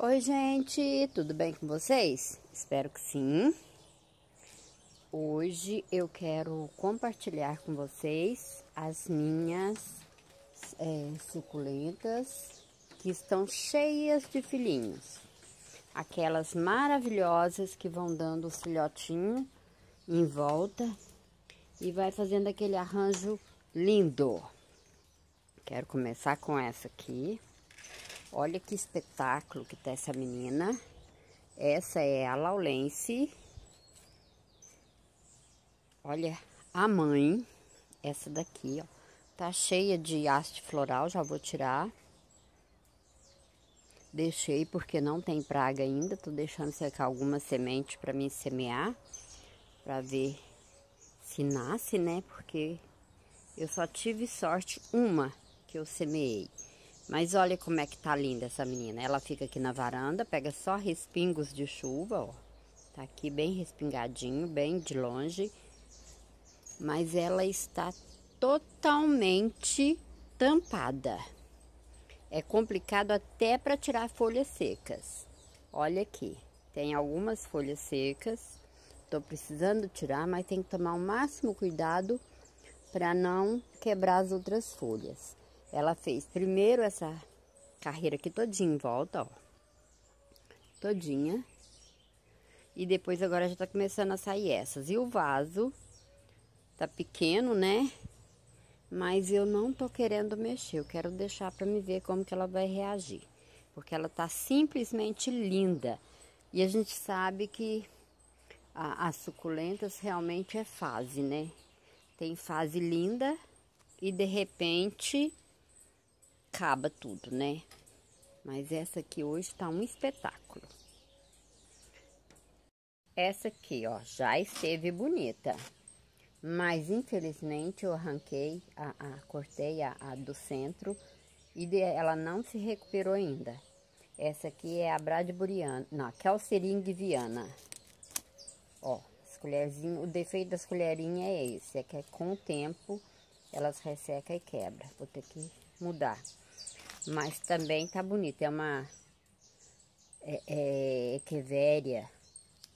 Oi, gente, tudo bem com vocês? Espero que sim. Hoje eu quero compartilhar com vocês as minhas é, suculentas que estão cheias de filhinhos. Aquelas maravilhosas que vão dando o filhotinho em volta e vai fazendo aquele arranjo lindo. Quero começar com essa aqui. Olha que espetáculo que tá essa menina. Essa é a Laulense. Olha, a mãe, essa daqui, ó. Tá cheia de haste floral, já vou tirar. Deixei porque não tem praga ainda, tô deixando secar algumas sementes para mim semear, para ver se nasce, né? Porque eu só tive sorte uma que eu semeei. Mas olha como é que tá linda essa menina. Ela fica aqui na varanda, pega só respingos de chuva, ó. Tá aqui bem respingadinho, bem de longe. Mas ela está totalmente tampada. É complicado até para tirar folhas secas. Olha aqui, tem algumas folhas secas. Tô precisando tirar, mas tem que tomar o máximo cuidado para não quebrar as outras folhas. Ela fez primeiro essa carreira aqui todinha em volta, ó. Todinha. E depois agora já tá começando a sair essas. E o vaso tá pequeno, né? Mas eu não tô querendo mexer. Eu quero deixar pra me ver como que ela vai reagir. Porque ela tá simplesmente linda. E a gente sabe que as suculentas realmente é fase, né? Tem fase linda e de repente acaba tudo, né? Mas essa aqui hoje tá um espetáculo. Essa aqui, ó, já esteve bonita. Mas, infelizmente, eu arranquei, a, a cortei a, a, do centro e de, ela não se recuperou ainda. Essa aqui é a Bradburiana, não, calcerinha é de Viana. Ó, as colherzinhas, o defeito das colherinhas é esse, é que é com o tempo elas resseca e quebra. Vou ter que mudar. Mas também tá bonita, é uma é, é, equevéria,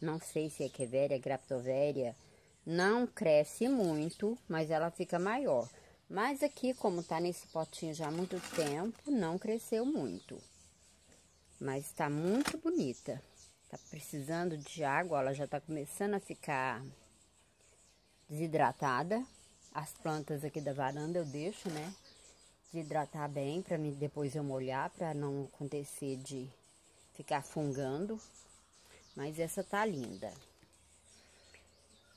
não sei se é equevéria, é graptovéria, não cresce muito, mas ela fica maior. Mas aqui, como tá nesse potinho já há muito tempo, não cresceu muito. Mas está muito bonita. Tá precisando de água, ela já tá começando a ficar desidratada. As plantas aqui da varanda eu deixo, né? de hidratar bem para mim depois eu molhar para não acontecer de ficar fungando. Mas essa tá linda.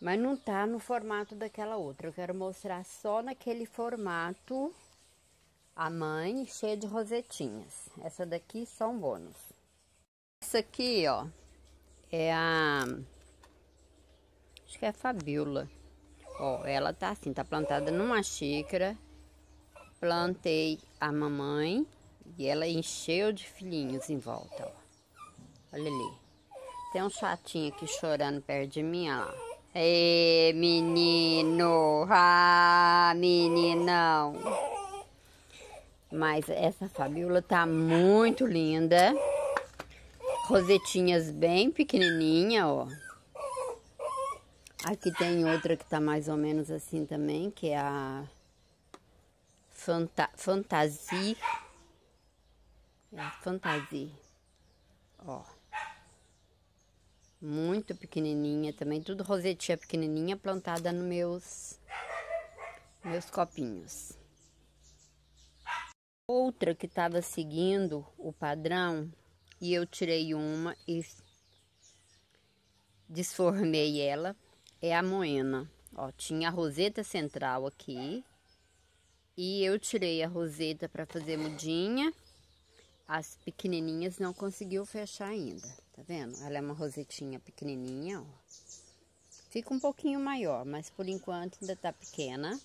Mas não tá no formato daquela outra. Eu quero mostrar só naquele formato a mãe cheia de rosetinhas. Essa daqui só um bônus. Essa aqui, ó, é a acho que é a Fabiola. Ó, ela tá assim, tá plantada numa xícara plantei a mamãe e ela encheu de filhinhos em volta. Ó. Olha ali. Tem um chatinho aqui chorando perto de mim, ó. Ê, menino! Ah, meninão! Mas essa fabiola tá muito linda. Rosetinhas bem pequenininha, ó. Aqui tem outra que tá mais ou menos assim também, que é a fanta, fantasia. É, fantasia. Ó. Muito pequenininha também. Tudo rosetinha pequenininha plantada nos meus, meus copinhos. Outra que estava seguindo o padrão e eu tirei uma e desformei ela é a moena. Ó, tinha a roseta central aqui, e eu tirei a roseta para fazer mudinha. As pequenininhas não conseguiu fechar ainda, tá vendo? Ela é uma rosetinha pequenininha, ó. Fica um pouquinho maior, mas por enquanto ainda tá pequena.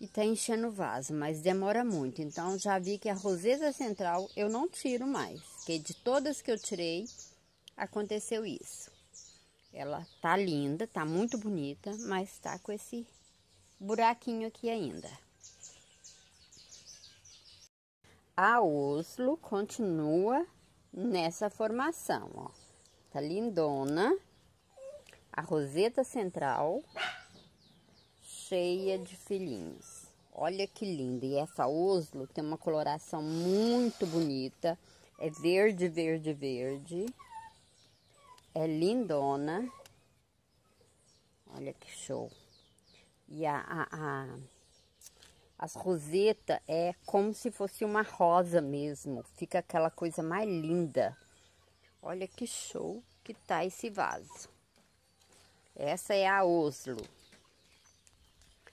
E tá enchendo o vaso, mas demora muito. Então, já vi que a roseta central eu não tiro mais. Porque de todas que eu tirei, aconteceu isso. Ela tá linda, tá muito bonita, mas tá com esse buraquinho aqui ainda. A Oslo continua nessa formação, ó. Tá lindona. A roseta central cheia de filhinhos. Olha que linda. E essa Oslo tem uma coloração muito bonita. É verde, verde, verde. É lindona. Olha que show. E a, a, a as rosetas é como se fosse uma rosa mesmo. Fica aquela coisa mais linda. Olha que show que tá esse vaso. Essa é a Oslo.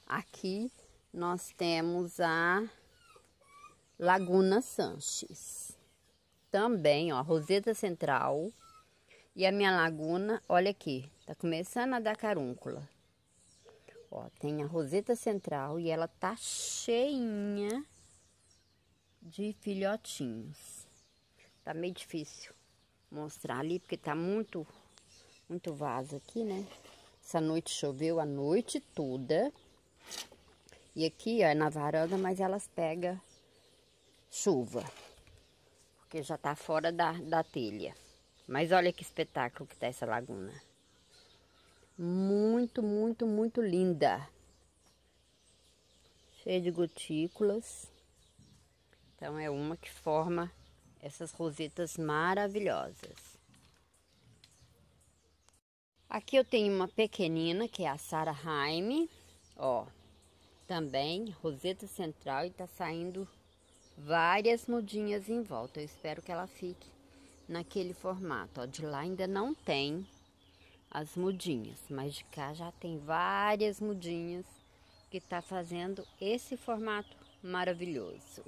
Aqui nós temos a Laguna Sanches. Também, ó, roseta central. E a minha laguna, olha aqui, tá começando a dar carúncula. Ó, tem a roseta central e ela tá cheinha de filhotinhos. Tá meio difícil mostrar ali, porque tá muito, muito vaso aqui, né? Essa noite choveu a noite toda. E aqui, ó, é na varanda, mas elas pegam chuva. Porque já tá fora da, da telha. Mas olha que espetáculo que tá essa laguna muito, muito, muito linda. Cheia de gotículas. Então é uma que forma essas rosetas maravilhosas. Aqui eu tenho uma pequenina que é a Sara Haime, ó, também roseta central e tá saindo várias mudinhas em volta. Eu espero que ela fique naquele formato, ó, de lá ainda não tem, as mudinhas, mas de cá já tem várias mudinhas que está fazendo esse formato maravilhoso.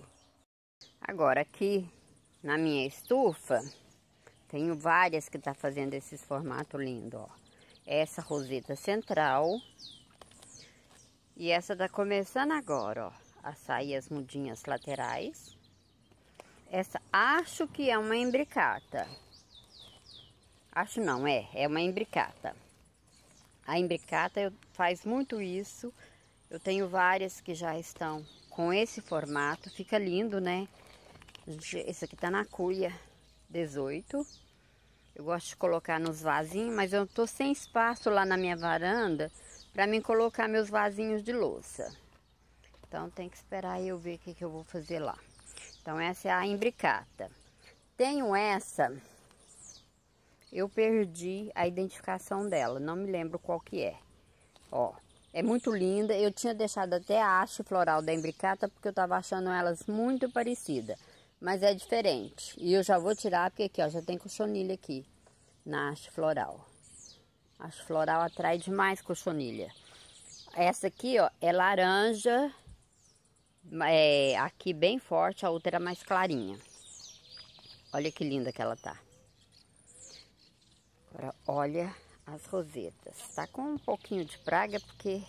Agora aqui na minha estufa, tenho várias que está fazendo esse formato lindo, ó. Essa roseta central e essa tá começando agora, ó, a sair as mudinhas laterais. Essa acho que é uma embricata. Acho não, é. É uma embricata. A embricata faz muito isso. Eu tenho várias que já estão com esse formato. Fica lindo, né? Esse aqui tá na cuia 18. Eu gosto de colocar nos vasinhos, mas eu tô sem espaço lá na minha varanda para mim colocar meus vasinhos de louça. Então tem que esperar eu ver o que, que eu vou fazer lá. Então essa é a embricata. Tenho essa eu perdi a identificação dela, não me lembro qual que é. Ó, é muito linda. Eu tinha deixado até a haste floral da embricata porque eu tava achando elas muito parecidas, mas é diferente. E eu já vou tirar porque aqui, ó, já tem cochonilha aqui na haste floral. A haste floral atrai demais cochonilha. Essa aqui, ó, é laranja, é aqui bem forte, a outra era é mais clarinha. Olha que linda que ela tá. Agora, olha as rosetas. Tá com um pouquinho de praga, porque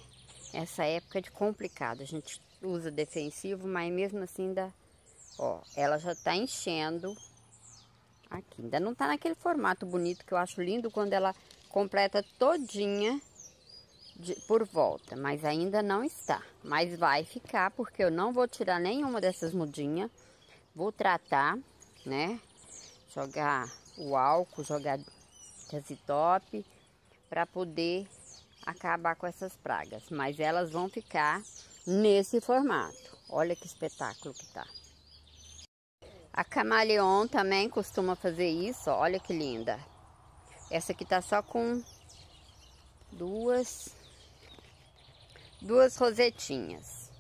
essa época é de complicado. A gente usa defensivo, mas mesmo assim dá. Ó, ela já tá enchendo aqui. Ainda não tá naquele formato bonito que eu acho lindo quando ela completa todinha de, por volta. Mas ainda não está. Mas vai ficar, porque eu não vou tirar nenhuma dessas mudinhas. Vou tratar, né? Jogar o álcool, jogar e top para poder acabar com essas pragas. Mas elas vão ficar nesse formato. Olha que espetáculo que tá. A camaleon também costuma fazer isso. Olha que linda. Essa aqui tá só com duas duas rosetinhas.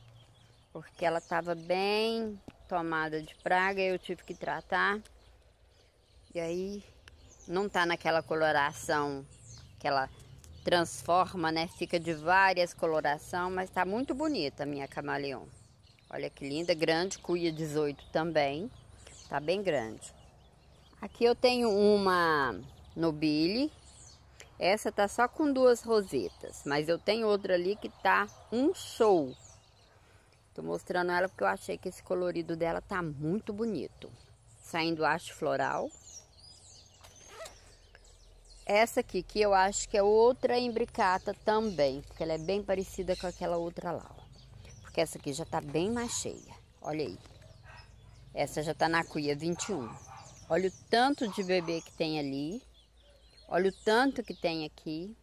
Porque ela tava bem tomada de praga, eu tive que tratar. E aí não tá naquela coloração que ela transforma, né? Fica de várias coloração, mas tá muito bonita a minha camaleão. Olha que linda, grande, cuia 18 também. Tá bem grande. Aqui eu tenho uma nobile. Essa tá só com duas rosetas, mas eu tenho outra ali que tá um show. Tô mostrando ela porque eu achei que esse colorido dela tá muito bonito. Saindo haste floral. Essa aqui, que eu acho que é outra imbricata também, porque ela é bem parecida com aquela outra lá, ó. Porque essa aqui já tá bem mais cheia. Olha aí. Essa já tá na cuia 21. Olha o tanto de bebê que tem ali. Olha o tanto que tem aqui.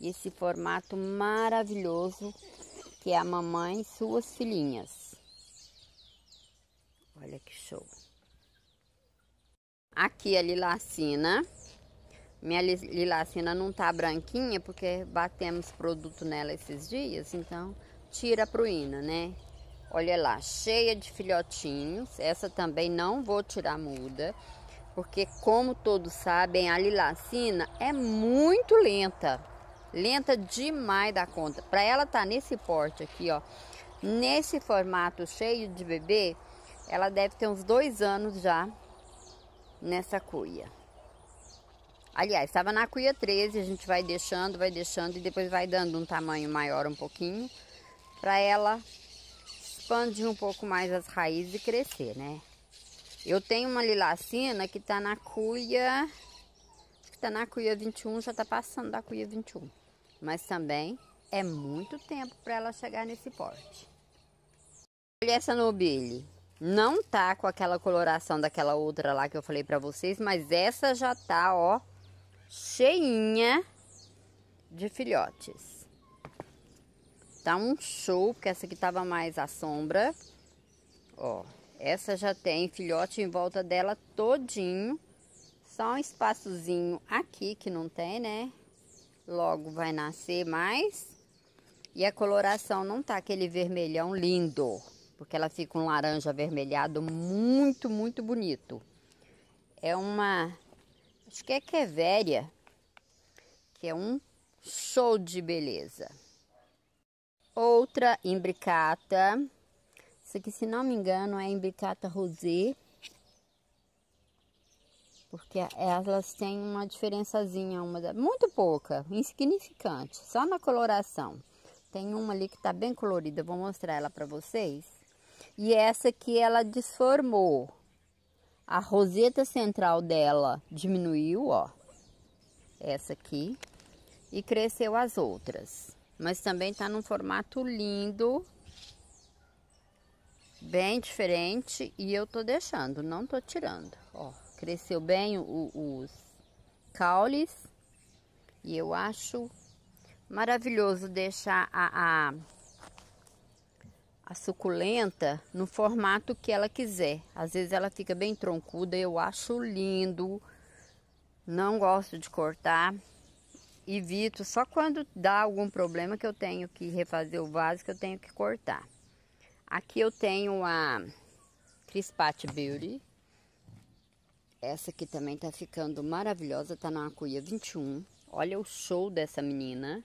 E esse formato maravilhoso que é a mamãe e suas filhinhas. Olha que show. Aqui a lilacina. Minha lilacina não tá branquinha porque batemos produto nela esses dias, então tira a pruína, né? Olha lá, cheia de filhotinhos. Essa também não vou tirar muda, porque como todos sabem, a lilacina é muito lenta. Lenta demais da conta. Para ela tá nesse porte aqui, ó, nesse formato cheio de bebê, ela deve ter uns dois anos já nessa cuia. Aliás, estava na cuia 13, a gente vai deixando, vai deixando e depois vai dando um tamanho maior um pouquinho para ela expandir um pouco mais as raízes e crescer, né? Eu tenho uma lilacina que tá na cuia, acho que tá na cuia 21, já tá passando da cuia 21. Mas também é muito tempo para ela chegar nesse porte. Olha essa nobile. Não tá com aquela coloração daquela outra lá que eu falei para vocês, mas essa já tá, ó, cheinha de filhotes. Tá um show, porque essa aqui tava mais à sombra. Ó, essa já tem filhote em volta dela todinho. Só um espaçozinho aqui que não tem, né? Logo vai nascer mais. E a coloração não tá aquele vermelhão lindo, porque ela fica um laranja avermelhado muito, muito bonito. É uma gente, que é Kevéria, que é um show de beleza. Outra imbricata, isso aqui, se não me engano, é imbricata rosé, porque elas têm uma diferençazinha, uma da... muito pouca, insignificante, só na coloração. Tem uma ali que tá bem colorida, vou mostrar ela para vocês. E essa aqui ela desformou, a roseta central dela diminuiu, ó, essa aqui, e cresceu as outras. Mas também tá num formato lindo, bem diferente, e eu tô deixando, não tô tirando, ó. Cresceu bem o, os caules, e eu acho maravilhoso deixar a, a a suculenta no formato que ela quiser. Às vezes ela fica bem troncuda, eu acho lindo. Não gosto de cortar. Evito só quando dá algum problema que eu tenho que refazer o vaso que eu tenho que cortar. Aqui eu tenho a Crispat Beauty. Essa aqui também tá ficando maravilhosa, tá na cuia 21. Olha o show dessa menina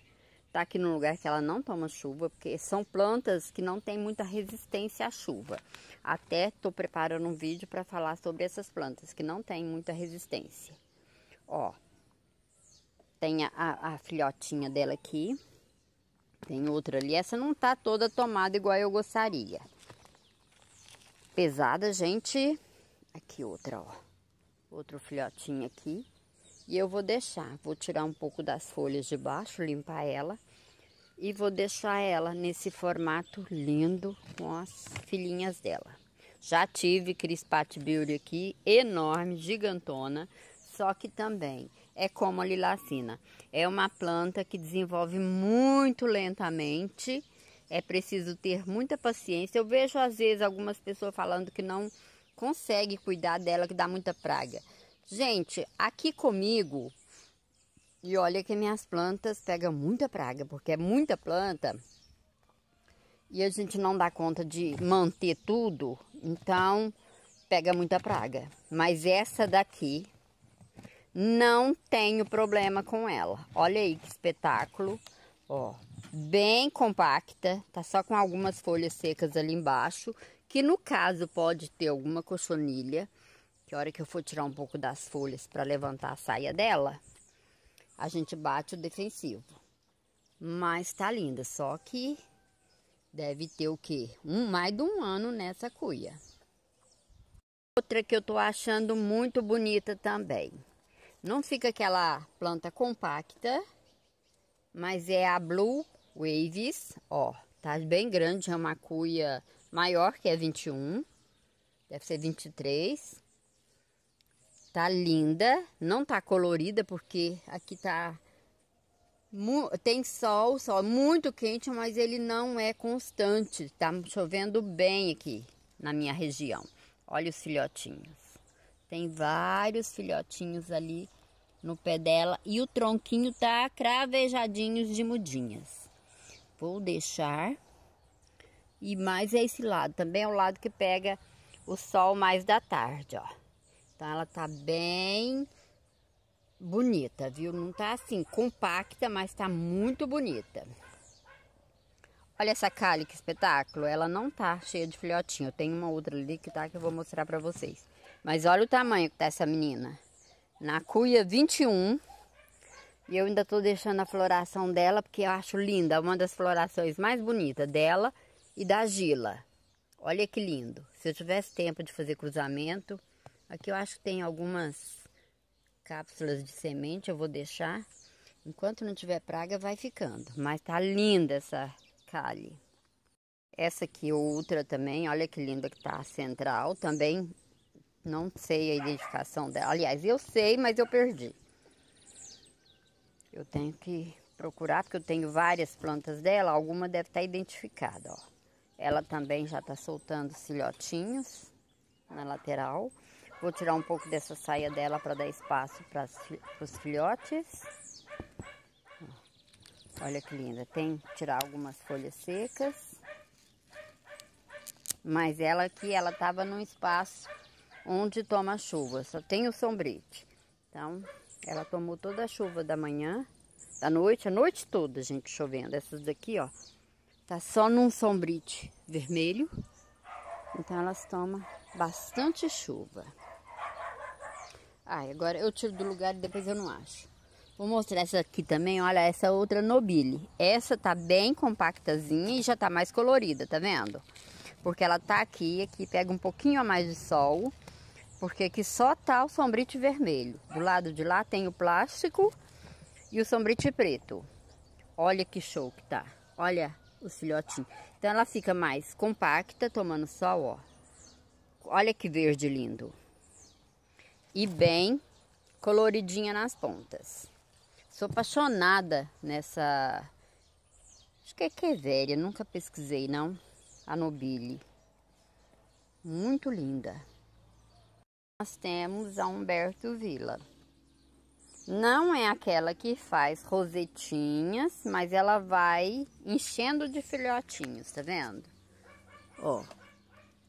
tá aqui num lugar que ela não toma chuva, porque são plantas que não têm muita resistência à chuva. Até estou preparando um vídeo para falar sobre essas plantas que não têm muita resistência. Ó, tem a, a filhotinha dela aqui, tem outra ali. Essa não tá toda tomada igual eu gostaria. Pesada, gente. Aqui outra, ó. Outro filhotinho aqui. E eu vou deixar, vou tirar um pouco das folhas de baixo, limpar ela e vou deixar ela nesse formato lindo com as filhinhas dela. Já tive Crispat Beauty aqui, enorme, gigantona, só que também é como a lilacina. É uma planta que desenvolve muito lentamente, é preciso ter muita paciência. Eu vejo às vezes algumas pessoas falando que não consegue cuidar dela, que dá muita praga. Gente, aqui comigo, e olha que minhas plantas pegam muita praga, porque é muita planta e a gente não dá conta de manter tudo, então pega muita praga. Mas essa daqui não tenho problema com ela. Olha aí que espetáculo, ó, bem compacta, tá só com algumas folhas secas ali embaixo, que no caso pode ter alguma cochonilha que a hora que eu for tirar um pouco das folhas para levantar a saia dela, a gente bate o defensivo. Mas tá linda, só que deve ter o quê? Um, mais de um ano nessa cuia. Outra que eu tô achando muito bonita também. Não fica aquela planta compacta, mas é a Blue Waves, ó. Tá bem grande, é uma cuia maior, que é 21. Deve ser 23. Tá linda, não tá colorida porque aqui tá tem sol, sol muito quente, mas ele não é constante. Tá chovendo bem aqui na minha região. Olha os filhotinhos. Tem vários filhotinhos ali no pé dela e o tronquinho tá cravejadinhos de mudinhas. Vou deixar. E mais é esse lado, também é o lado que pega o sol mais da tarde, ó tá ela tá bem bonita, viu? Não tá assim compacta, mas tá muito bonita. Olha essa calha, que espetáculo. Ela não tá cheia de filhotinho. Tem uma outra ali que tá que eu vou mostrar pra vocês. Mas olha o tamanho que tá essa menina. Na cuia 21. E eu ainda tô deixando a floração dela porque eu acho linda. Uma das florações mais bonitas dela e da Gila. Olha que lindo. Se eu tivesse tempo de fazer cruzamento, Aqui eu acho que tem algumas cápsulas de semente, eu vou deixar. Enquanto não tiver praga, vai ficando. Mas tá linda essa calhe. Essa aqui, outra também, olha que linda que tá a central. Também não sei a identificação dela. Aliás, eu sei, mas eu perdi. Eu tenho que procurar, porque eu tenho várias plantas dela. Alguma deve estar tá identificada, ó. Ela também já tá soltando filhotinhos na lateral. Vou tirar um pouco dessa saia dela para dar espaço para os filhotes. Olha que linda. Tem que tirar algumas folhas secas. Mas ela aqui, ela estava num espaço onde toma chuva. Só tem o sombrite. Então, ela tomou toda a chuva da manhã, da noite, a noite toda, gente, chovendo. Essas daqui, ó, tá só num sombrite vermelho. Então, elas tomam bastante chuva. Ah, agora eu tiro do lugar e depois eu não acho. Vou mostrar essa aqui também, olha, essa outra nobile. Essa tá bem compactazinha e já tá mais colorida, tá vendo? Porque ela tá aqui, aqui pega um pouquinho a mais de sol, porque aqui só tá o sombrite vermelho. Do lado de lá tem o plástico e o sombrite preto. Olha que show que tá. Olha os filhotinhos. Então ela fica mais compacta, tomando sol, ó. Olha que verde lindo e bem coloridinha nas pontas. Sou apaixonada nessa. Acho que é Queveria, nunca pesquisei não. A Nobile. Muito linda. Nós temos a Humberto Villa. Não é aquela que faz rosetinhas, mas ela vai enchendo de filhotinhos, tá vendo? Ó,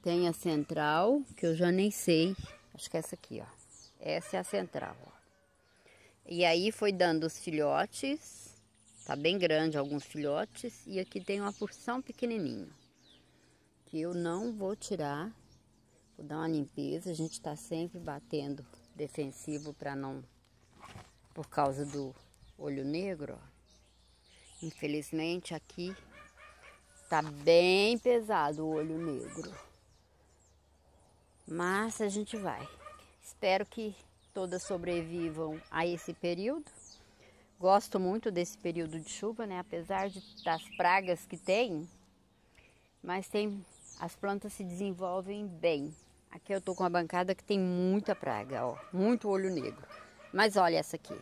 tem a central, que eu já nem sei. Acho que é essa aqui, ó. Essa é a central. E aí foi dando os filhotes, tá bem grande alguns filhotes, e aqui tem uma porção pequenininho, que eu não vou tirar, vou dar uma limpeza, a gente está sempre batendo defensivo para não, por causa do olho negro, ó. infelizmente aqui tá bem pesado o olho negro, mas a gente vai. Espero que todas sobrevivam a esse período. Gosto muito desse período de chuva, né? Apesar de, das pragas que tem, mas tem as plantas se desenvolvem bem. Aqui eu tô com uma bancada que tem muita praga, ó, muito olho negro. Mas olha essa aqui.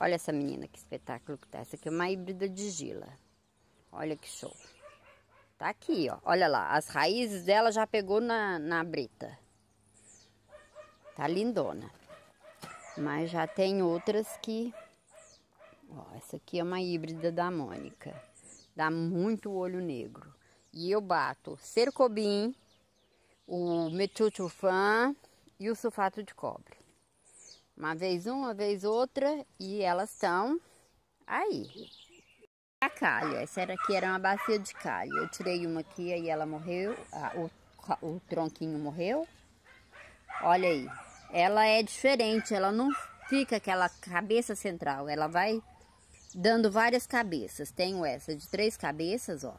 Olha essa menina que espetáculo que tá. Essa aqui é uma híbrida de gila. Olha que show. Tá aqui, ó. Olha lá, as raízes dela já pegou na, na brita. Tá lindona. Mas já tem outras que. Ó, essa aqui é uma híbrida da Mônica. Dá muito olho negro. E eu bato cercobim, o metilsulfan e o sulfato de cobre. Uma vez uma, uma vez outra e elas estão aí. A calha, essa era aqui era uma bacia de calha. Eu tirei uma aqui e ela morreu, a, o, o tronquinho morreu. Olha aí, ela é diferente, ela não fica aquela cabeça central, ela vai dando várias cabeças. Tenho essa de três cabeças, ó.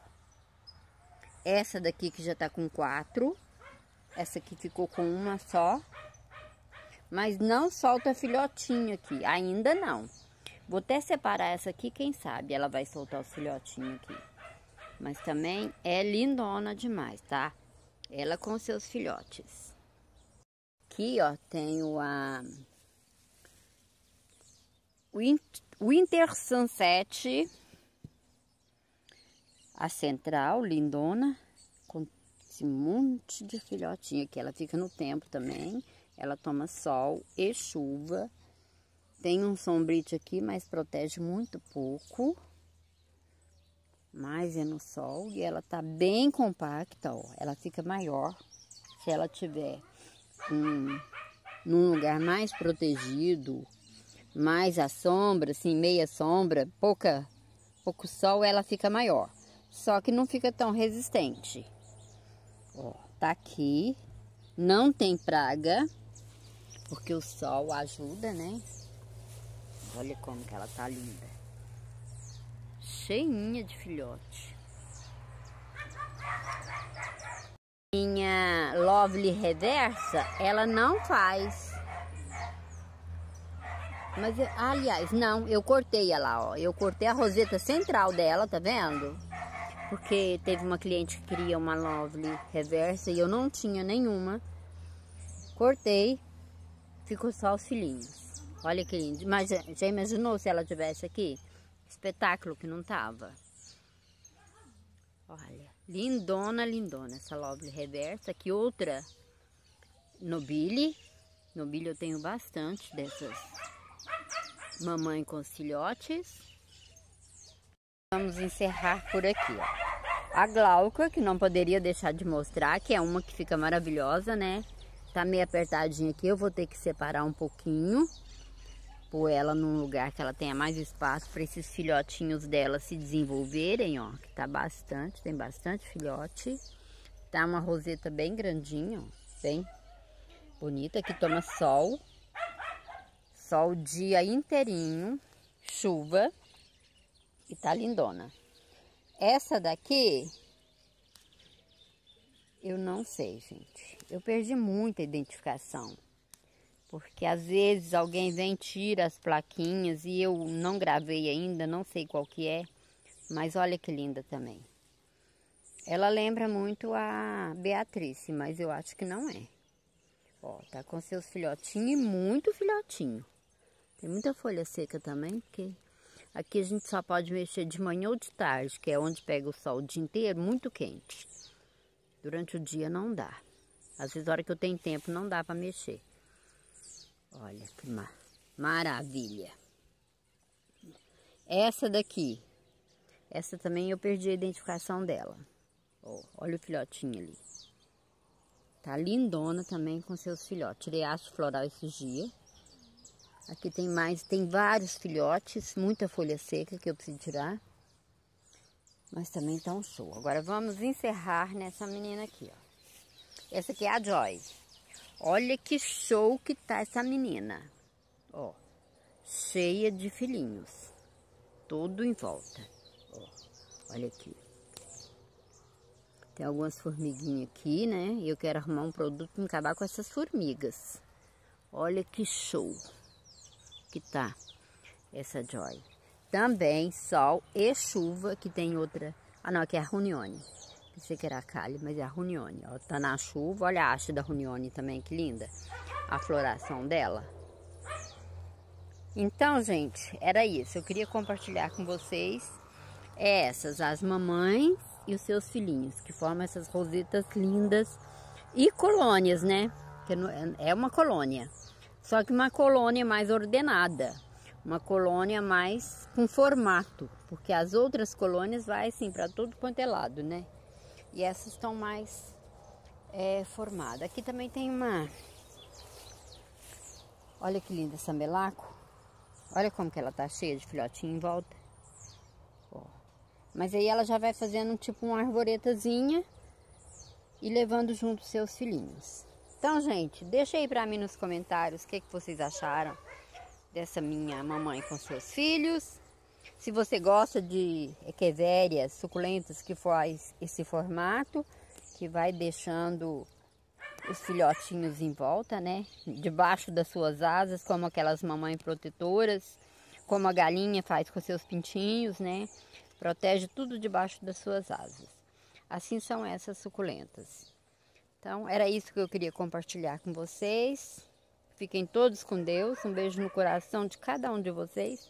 Essa daqui que já tá com quatro. Essa aqui ficou com uma só. Mas não solta filhotinho aqui, ainda não. Vou até separar essa aqui, quem sabe ela vai soltar o filhotinho aqui. Mas também é lindona demais, tá? Ela com seus filhotes aqui, ó, tenho a Winter Sunset, a central, lindona, com esse monte de filhotinha aqui. Ela fica no tempo também, ela toma sol e chuva. Tem um sombrite aqui, mas protege muito pouco. Mas é no sol e ela tá bem compacta, ó. Ela fica maior se ela tiver num lugar mais protegido, mais à sombra, assim, meia sombra, pouca, pouco sol, ela fica maior. Só que não fica tão resistente. Ó, tá aqui, não tem praga, porque o sol ajuda, né? Olha como que ela tá linda. Cheinha de filhote. Minha Lovely Reversa, ela não faz. Mas, aliás, não, eu cortei ela, ó. Eu cortei a roseta central dela, tá vendo? Porque teve uma cliente que queria uma Lovely Reversa e eu não tinha nenhuma. Cortei, ficou só os filhinhos. Olha que lindo. Mas já eh, imaginou se ela tivesse aqui? Espetáculo que não tava. Olha. Lindona, lindona essa lobre reversa. Aqui outra nobile. Nobile eu tenho bastante dessas mamãe com os filhotes. Vamos encerrar por aqui, ó. A Glauca, que não poderia deixar de mostrar, que é uma que fica maravilhosa, né? Tá meio apertadinha aqui, eu vou ter que separar um pouquinho pôr ela num lugar que ela tenha mais espaço para esses filhotinhos dela se desenvolverem, ó. Que tá bastante, tem bastante filhote. Tá uma roseta bem grandinha, ó, bem bonita, que toma sol. Sol o dia inteirinho, chuva e tá lindona. Essa daqui, eu não sei, gente. Eu perdi muita identificação porque às vezes alguém vem tira as plaquinhas e eu não gravei ainda, não sei qual que é, mas olha que linda também. Ela lembra muito a Beatriz, mas eu acho que não é. Ó, tá com seus filhotinhos e muito filhotinho. Tem muita folha seca também, porque aqui a gente só pode mexer de manhã ou de tarde, que é onde pega o sol o dia inteiro, muito quente. Durante o dia não dá. Às vezes, a hora que eu tenho tempo, não dá para mexer. Olha que mar... maravilha. Essa daqui. Essa também eu perdi a identificação dela. Oh, olha o filhotinho ali. Tá lindona também com seus filhotes. Tirei aço floral esses dias. Aqui tem mais, tem vários filhotes, muita folha seca que eu preciso tirar. Mas também tá um show. Agora vamos encerrar nessa menina aqui, ó. Essa aqui é a Joyce. Olha que show que tá essa menina. Ó, cheia de filhinhos. Todo em volta. Ó, olha aqui. Tem algumas formiguinhas aqui, né? E eu quero arrumar um produto para acabar com essas formigas. Olha que show que tá essa Joy. Também sol e chuva, que tem outra... Ah, não, aqui é a Runione. Pensei que era a calha, mas é a Runione. Ó, tá na chuva. Olha a haste da Runione também, que linda. A floração dela. Então, gente, era isso. Eu queria compartilhar com vocês é essas, as mamães e os seus filhinhos, que formam essas rosetas lindas e colônias, né? Que é, é uma colônia. Só que uma colônia mais ordenada, uma colônia mais com formato, porque as outras colônias vai assim para todo quanto é lado, né? e essas estão mais é, formadas. Aqui também tem uma. Olha que linda essa melaco. Olha como que ela tá cheia de filhotinho em volta. Ó. Mas aí ela já vai fazendo tipo uma arvoretazinha e levando junto seus filhinhos. Então, gente, deixa aí pra mim nos comentários o que, que vocês acharam dessa minha mamãe com seus filhos. Se você gosta de equevérias suculentas que faz esse formato, que vai deixando os filhotinhos em volta, né? Debaixo das suas asas, como aquelas mamães protetoras, como a galinha faz com seus pintinhos, né? Protege tudo debaixo das suas asas. Assim são essas suculentas. Então, era isso que eu queria compartilhar com vocês. Fiquem todos com Deus. Um beijo no coração de cada um de vocês